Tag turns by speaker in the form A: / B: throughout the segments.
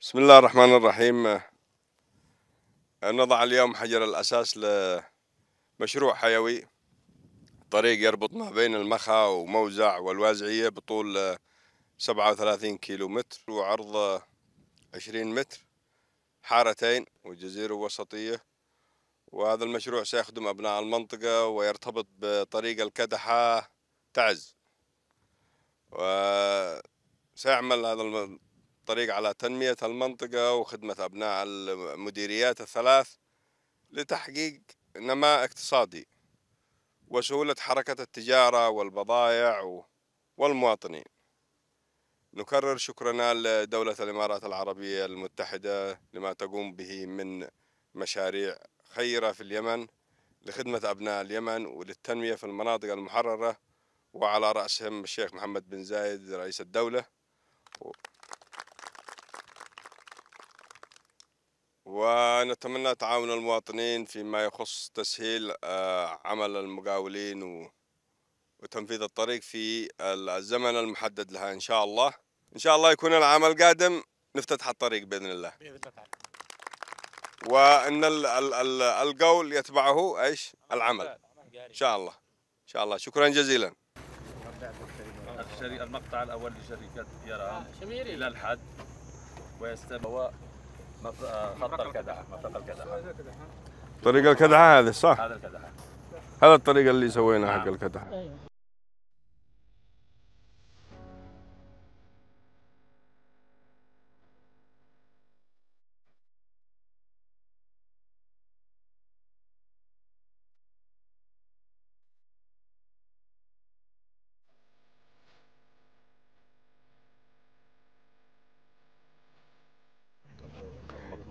A: بسم الله الرحمن الرحيم أه، نضع اليوم حجر الأساس لمشروع حيوي طريق يربط ما بين المخا وموزع والوازعية بطول 37 كيلو متر وعرض 20 أه، متر حارتين وجزيرة وسطية وهذا المشروع سيخدم أبناء المنطقة ويرتبط بطريق الكدحة تعز وسيعمل هذا الطريق على تنمية المنطقة وخدمة أبناء المديريات الثلاث لتحقيق نماء اقتصادي وسهولة حركة التجارة والبضائع والمواطنين نكرر شكرنا لدولة الإمارات العربية المتحدة لما تقوم به من مشاريع خيرة في اليمن لخدمة أبناء اليمن وللتنمية في المناطق المحررة وعلى رأسهم الشيخ محمد بن زايد رئيس الدولة ونتمنى تعاون المواطنين فيما يخص تسهيل آه، عمل المقاولين وتنفيذ الطريق في الزمن المحدد لها إن شاء الله إن شاء الله يكون العام القادم نفتتح الطريق بإذن الله بإذن الله وأن القول يتبعه إيش العمل إن شاء الله إن شاء الله شكرا جزيلا المقطع الأول لشركة يرام آه، إلى الحد ويستمر آه، خط الكدحه مطلق الكدحه طريق الكدحه هذا صح؟ هذا الكدحه هذا الطريق اللي سويناه نعم. حق الكدحه أيوة.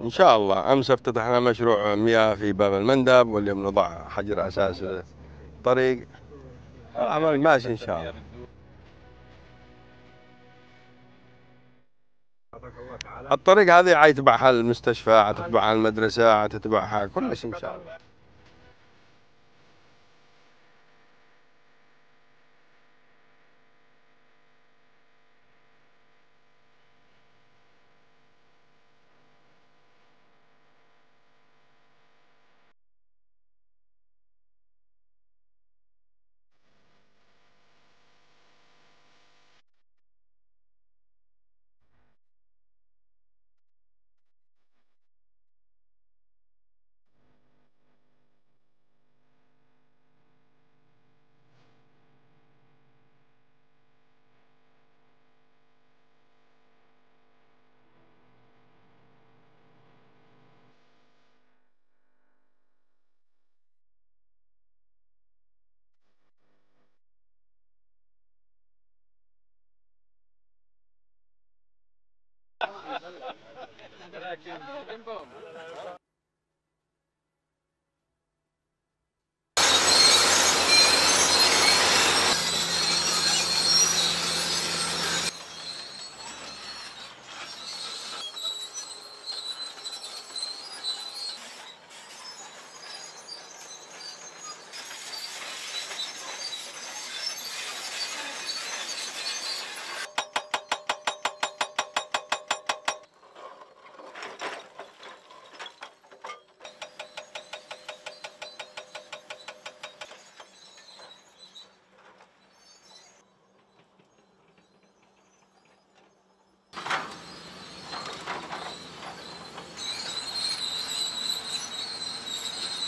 A: ان شاء الله امس افتتحنا مشروع مياه في باب المندب واليوم نضع حجر اساس الطريق العمل ماشي ان شاء الله الطريق هذه عيتبعها المستشفى عتتبعها المدرسه عتتبعها شيء ان شاء الله